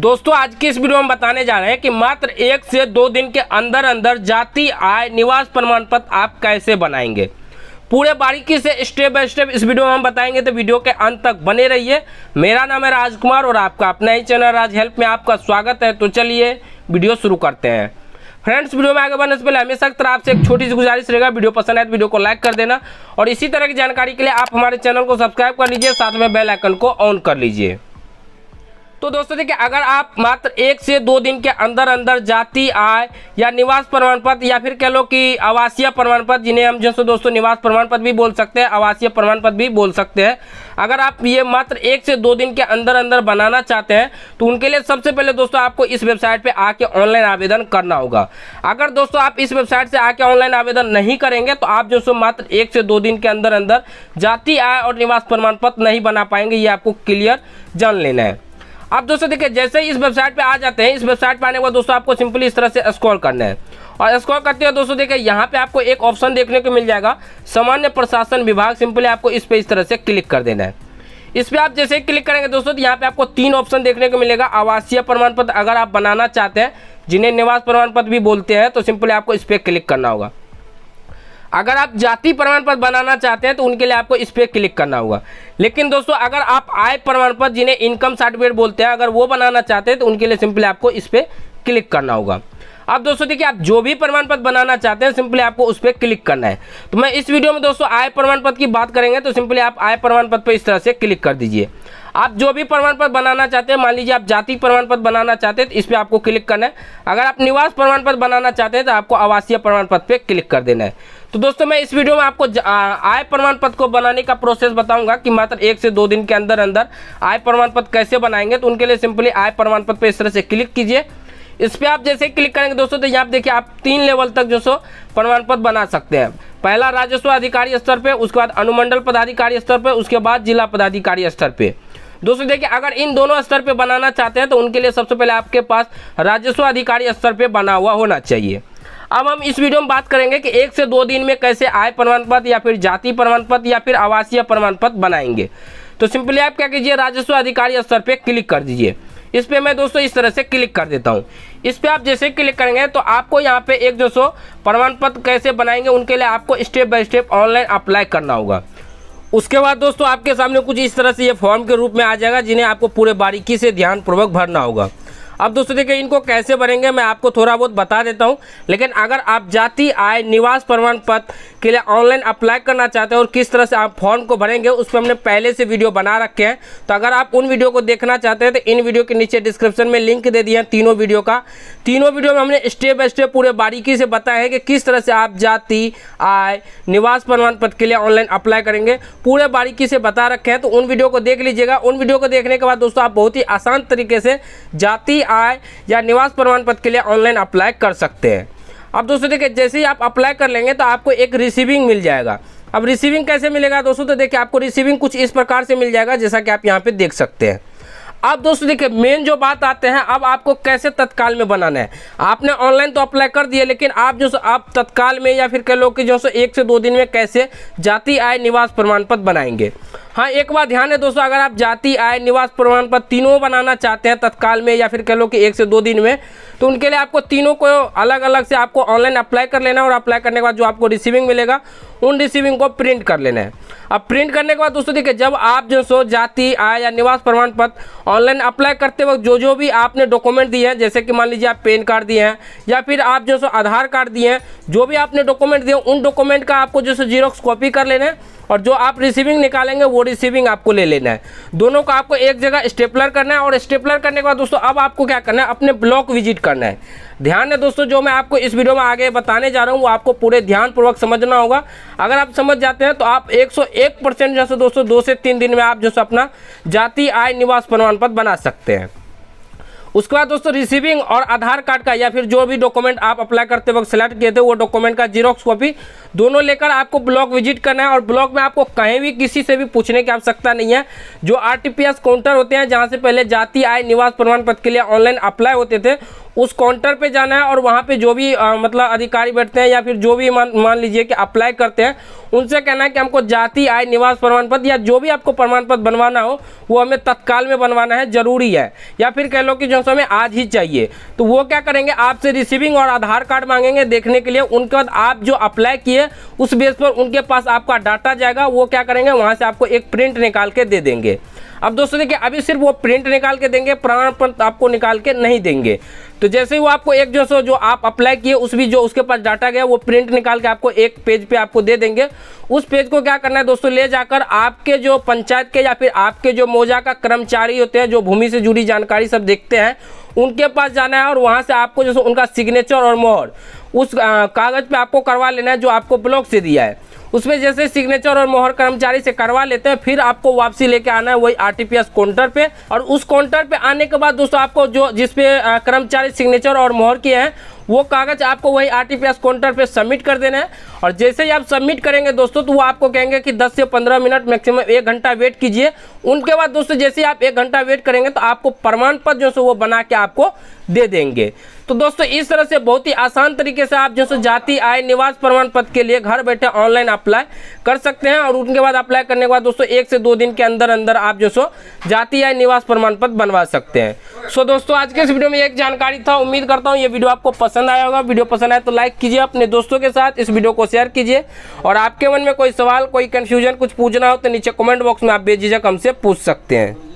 दोस्तों आज की इस वीडियो में बताने जा रहे हैं कि मात्र एक से दो दिन के अंदर अंदर जाति आय निवास प्रमाण पत्र आप कैसे बनाएंगे पूरे बारीकी से स्टेप बाय स्टेप इस वीडियो में हम बताएंगे तो वीडियो के अंत तक बने रहिए मेरा नाम है राजकुमार और आपका अपना ही चैनल राज हेल्प में आपका स्वागत है तो चलिए वीडियो शुरू करते हैं फ्रेंड्स वीडियो में आगे बढ़ने से पहले हमेशा की तरफ एक छोटी सी गुजारिश रहेगा वीडियो पसंद आए तो वीडियो को लाइक कर देना और इसी तरह की जानकारी के लिए आप हमारे चैनल को सब्सक्राइब कर लीजिए साथ में बेल आइकन को ऑन कर लीजिए तो दोस्तों देखिए अगर आप मात्र एक से दो दिन के अंदर अंदर जाति आय या निवास प्रमाण पत्र या फिर कह लो कि आवासीय प्रमाण पत्र जिन्हें हम जैसे दोस्तों निवास प्रमाण पत्र भी बोल सकते हैं आवासीय प्रमाण पत्र भी बोल सकते हैं अगर आप ये मात्र एक से दो दिन के अंदर अंदर बनाना चाहते हैं तो उनके लिए सबसे पहले दोस्तों आपको इस वेबसाइट पर आके ऑनलाइन आवेदन करना होगा अगर दोस्तों आप इस वेबसाइट से आके ऑनलाइन आवेदन नहीं करेंगे तो आप जो मात्र एक से दो दिन के अंदर अंदर जाति आय और निवास प्रमाण पत्र नहीं बना पाएंगे ये आपको क्लियर जान लेना है अब दोस्तों देखिए जैसे ही इस वेबसाइट पे आ जाते हैं इस वेबसाइट पे आने के बाद दोस्तों आपको सिंपली इस तरह से स्क्रॉल करना है और स्क्रॉल करते हुए दोस्तों देखिए यहाँ पे आपको एक ऑप्शन देखने को मिल जाएगा सामान्य प्रशासन विभाग सिंपली आपको इस पर इस तरह से क्लिक कर देना है इस पर आप जैसे क्लिक करेंगे दोस्तों तो यहाँ पे आपको तीन ऑप्शन देखने को मिलेगा आवासीय प्रमाण पत्र अगर आप बनाना चाहते हैं जिन्हें निवास प्रमाण पत्र भी बोलते हैं तो सिंपली आपको इस पर क्लिक करना होगा अगर आप जाति प्रमाण पत्र बनाना चाहते हैं तो उनके लिए आपको इस पर क्लिक करना होगा लेकिन दोस्तों अगर आप आय प्रमाण पत्र जिन्हें इनकम सर्टिफिकेट बोलते हैं अगर वो बनाना चाहते हैं तो उनके लिए सिंपली आपको इस पर क्लिक करना होगा अब दोस्तों देखिए आप जो भी प्रमाण पत्र बनाना चाहते हैं सिंपली आपको उस पर क्लिक करना है तो मैं इस वीडियो में दोस्तों आय प्रमाण पत्र की बात करेंगे तो सिंपली आप आय प्रमाण पत्र पर इस तरह से क्लिक कर दीजिए आप जो भी प्रमाण पत्र बनाना चाहते हैं मान लीजिए आप जाति प्रमाण पत्र बनाना चाहते हैं तो इस पर आपको क्लिक करना है अगर आप निवास प्रमाण पत्र बनाना चाहते हैं तो आपको आवासीय प्रमाण पत्र पर क्लिक कर देना है तो दोस्तों मैं इस वीडियो में आपको आय प्रमाण पत्र को बनाने का प्रोसेस बताऊंगा कि मात्र एक से दो दिन के अंदर अंदर आय प्रमाण पत्र कैसे बनाएंगे तो उनके लिए सिंपली आय प्रमाण पत्र पर इस तरह से क्लिक कीजिए इस पर आप जैसे क्लिक करेंगे दोस्तों तो यहाँ देखिए आप तीन लेवल तक जो सो प्रमाण पत्र बना सकते हैं पहला राजस्व अधिकारी स्तर पर उसके बाद अनुमंडल पदाधिकारी स्तर पर उसके बाद जिला पदाधिकारी स्तर पर दोस्तों देखिए अगर इन दोनों स्तर पे बनाना चाहते हैं तो उनके लिए सबसे पहले आपके पास राजस्व अधिकारी स्तर पे बना हुआ होना चाहिए अब हम इस वीडियो में बात करेंगे कि एक से दो दिन में कैसे आय प्रमाण पत्र या फिर जाति प्रमाण पत्र या फिर आवासीय प्रमाण पत्र बनाएंगे तो सिंपली आप क्या कीजिए राजस्व अधिकारी स्तर पर क्लिक कर दीजिए इस पर मैं दोस्तों इस तरह से क्लिक कर देता हूँ इस पर आप जैसे क्लिक करेंगे तो आपको यहाँ पे एक जो सो प्रमाण पत्र कैसे बनाएंगे उनके लिए आपको step by step online apply करना होगा उसके बाद दोस्तों आपके सामने कुछ इस तरह से ये फॉर्म के रूप में आ जाएगा जिन्हें आपको पूरे बारीकी से ध्यानपूर्वक भरना होगा अब दोस्तों देखिए इनको कैसे भरेंगे मैं आपको थोड़ा बहुत बता देता हूँ लेकिन अगर आप जाति आय निवास प्रमाण पत्र के लिए ऑनलाइन अप्लाई करना चाहते हैं और किस तरह से आप फॉर्म को भरेंगे उस पर हमने पहले से वीडियो बना रखे हैं तो अगर आप उन वीडियो को देखना चाहते हैं तो इन वीडियो के नीचे डिस्क्रिप्शन में लिंक दे दिया हैं तीनों वीडियो का तीनों वीडियो में हमने स्टेप बाय स्टेप पूरे बारीकी से बताया है कि किस तरह से आप जाति आय निवास प्रमाण पत्र के लिए ऑनलाइन अप्लाई करेंगे पूरे बारीकी से बता रखे हैं तो उन वीडियो को देख लीजिएगा उन वीडियो को देखने के बाद दोस्तों आप बहुत ही आसान तरीके से जाति आय या निवास प्रमाण पत्र के लिए ऑनलाइन अप्लाई कर सकते हैं अब दोस्तों देखिए जैसे ही आप अप्लाई कर लेंगे तो आपको एक रिसीविंग मिल जाएगा अब रिसीविंग कैसे मिलेगा दोस्तों तो देखिए आपको रिसीविंग कुछ इस प्रकार से मिल जाएगा जैसा कि आप यहाँ पर देख सकते हैं अब दोस्तों देखिए मेन जो बात आते हैं अब आपको कैसे तत्काल में बनाना है आपने ऑनलाइन तो अप्लाई कर दिया लेकिन आप जो आप तत्काल में या फिर कह लो कि जो सो एक से दो दिन में कैसे जाति आय निवास प्रमाण पत्र बनाएंगे हाँ एक बार ध्यान है दोस्तों अगर आप जाति आय निवास प्रमाण पत्र तीनों बनाना चाहते हैं तत्काल में या फिर कह लो कि एक से दो दिन में तो उनके लिए आपको तीनों को अलग अलग से आपको ऑनलाइन अप्लाई कर लेना है और अप्लाई करने के बाद जो आपको रिसीविंग मिलेगा उन रिसीविंग को प्रिंट कर लेना है अब प्रिंट करने के बाद दोस्तों देखिए जब आप जो सो जाति आय या निवास प्रमाण पत्र ऑनलाइन अप्लाई करते वक्त जो जो भी आपने डॉक्यूमेंट दिए हैं जैसे कि मान लीजिए आप पेन कार्ड दिए हैं या फिर आप जो सो आधार कार्ड दिए हैं जो भी आपने डॉक्यूमेंट दिए उन डॉक्यूमेंट का आपको जो सो जीरोक्स कॉपी कर लेना है और जो आप रिसीविंग निकालेंगे वो रिसीविंग आपको ले लेना है दोनों को आपको एक जगह स्टेपलर करना है और स्टेपलर करने के बाद दोस्तों अब आपको क्या करना है अपने ब्लॉक विजिट करना है ध्यान है दोस्तों जो मैं आपको इस वीडियो में आगे बताने जा रहा हूँ वो आपको पूरे ध्यानपूर्वक समझना होगा अगर आप समझ जाते हैं तो आप 101 परसेंट जो है दोस्तों दो से तीन दिन में आप जो अपना जाति आय निवास प्रमाण पत्र बना सकते हैं उसके बाद दोस्तों रिसीविंग और आधार कार्ड का या फिर जो भी डॉक्यूमेंट आप अप्लाई करते वक्त सेलेक्ट किए थे वो डॉक्यूमेंट का जीरोक्स कॉपी दोनों लेकर आपको ब्लॉक विजिट करना है और ब्लॉक में आपको कहीं भी किसी से भी पूछने की आवश्यकता नहीं है जो आरटीपीएस काउंटर होते हैं जहां से पहले जाति आय निवास प्रमाण पत्र के लिए ऑनलाइन अप्लाई होते थे उस काउंटर पे जाना है और वहाँ पे जो भी आ, मतलब अधिकारी बैठते हैं या फिर जो भी मान मान लीजिए कि अप्लाई करते हैं उनसे कहना है कि हमको जाति आय निवास प्रमाण पत्र या जो भी आपको प्रमाण पत्र बनवाना हो वो हमें तत्काल में बनवाना है ज़रूरी है या फिर कह लो कि जो हमें आज ही चाहिए तो वो क्या करेंगे आपसे रिसीविंग और आधार कार्ड मांगेंगे देखने के लिए उनके बाद आप जो अप्लाई किए उस बेस पर उनके पास आपका डाटा जाएगा वो क्या करेंगे वहाँ से आपको एक प्रिंट निकाल के दे देंगे अब दोस्तों देखिए अभी सिर्फ वो प्रिंट निकाल के देंगे प्रमाण पत्र आपको निकाल के नहीं देंगे तो जैसे ही वो आपको एक जो सो जो आप अप्लाई किए उस भी जो उसके पास डाटा गया वो प्रिंट निकाल के आपको एक पेज पे आपको दे देंगे उस पेज को क्या करना है दोस्तों ले जाकर आपके जो पंचायत के या फिर आपके जो मोजा का कर्मचारी होते हैं जो भूमि से जुड़ी जानकारी सब देखते हैं उनके पास जाना है और वहाँ से आपको जैसे उनका सिग्नेचर और मोहर उस कागज़ पर आपको करवा लेना है जो आपको ब्लॉक से दिया है उसमें जैसे सिग्नेचर और मोहर कर्मचारी से करवा लेते हैं फिर आपको वापसी लेके आना है वही आरटीपीएस काउंटर पे और उस काउंटर पे आने के बाद दोस्तों आपको जो जिसपे कर्मचारी सिग्नेचर और मोहर किए हैं वो कागज आपको वही आरटीपीएस काउंटर पे सबमिट कर देना है और जैसे ही आप सबमिट करेंगे दोस्तों तो वो आपको कहेंगे कि 10 से 15 मिनट मैक्सिमम एक घंटा वेट कीजिए उनके बाद दोस्तों जैसे ही आप एक घंटा वेट करेंगे तो आपको प्रमाण पत्र जो है वो बना के आपको दे देंगे तो दोस्तों इस तरह से बहुत ही आसान तरीके से आप जैसे जाति आय निवास प्रमाण पत्र के लिए घर बैठे ऑनलाइन अप्लाई कर सकते हैं और उनके बाद अप्लाई करने के बाद दोस्तों एक से दो दिन के अंदर अंदर आप जो सो जाति आय निवास प्रमाण पत्र बनवा सकते हैं सो दोस्तों आज के इस वीडियो में एक जानकारी था उम्मीद करता हूँ ये वीडियो आपको पसंद आया होगा वीडियो पसंद आए तो लाइक कीजिए अपने दोस्तों के साथ इस वीडियो को शेयर कीजिए और आपके मन में कोई सवाल कोई कन्फ्यूजन कुछ पूछना हो तो नीचे कॉमेंट बॉक्स में आप बेझिझक हमसे पूछ सकते हैं